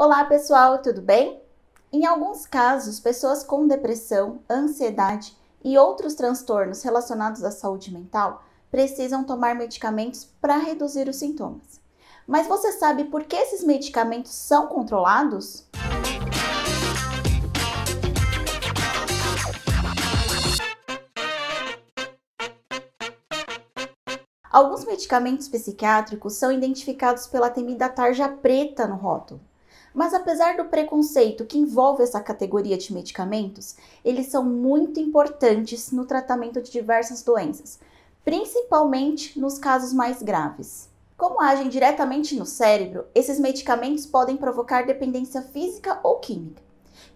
Olá, pessoal, tudo bem? Em alguns casos, pessoas com depressão, ansiedade e outros transtornos relacionados à saúde mental precisam tomar medicamentos para reduzir os sintomas. Mas você sabe por que esses medicamentos são controlados? Alguns medicamentos psiquiátricos são identificados pela temida tarja preta no rótulo. Mas apesar do preconceito que envolve essa categoria de medicamentos, eles são muito importantes no tratamento de diversas doenças, principalmente nos casos mais graves. Como agem diretamente no cérebro, esses medicamentos podem provocar dependência física ou química.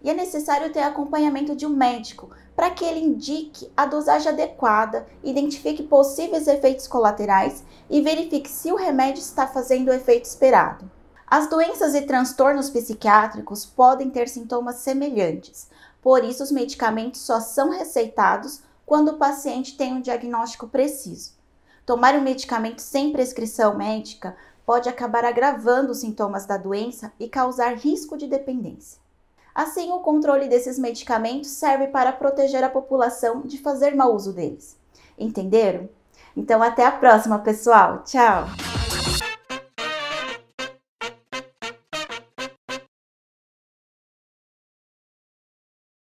E é necessário ter acompanhamento de um médico para que ele indique a dosagem adequada, identifique possíveis efeitos colaterais e verifique se o remédio está fazendo o efeito esperado. As doenças e transtornos psiquiátricos podem ter sintomas semelhantes, por isso, os medicamentos só são receitados quando o paciente tem um diagnóstico preciso. Tomar um medicamento sem prescrição médica pode acabar agravando os sintomas da doença e causar risco de dependência. Assim, o controle desses medicamentos serve para proteger a população de fazer mau uso deles. Entenderam? Então, até a próxima, pessoal! Tchau!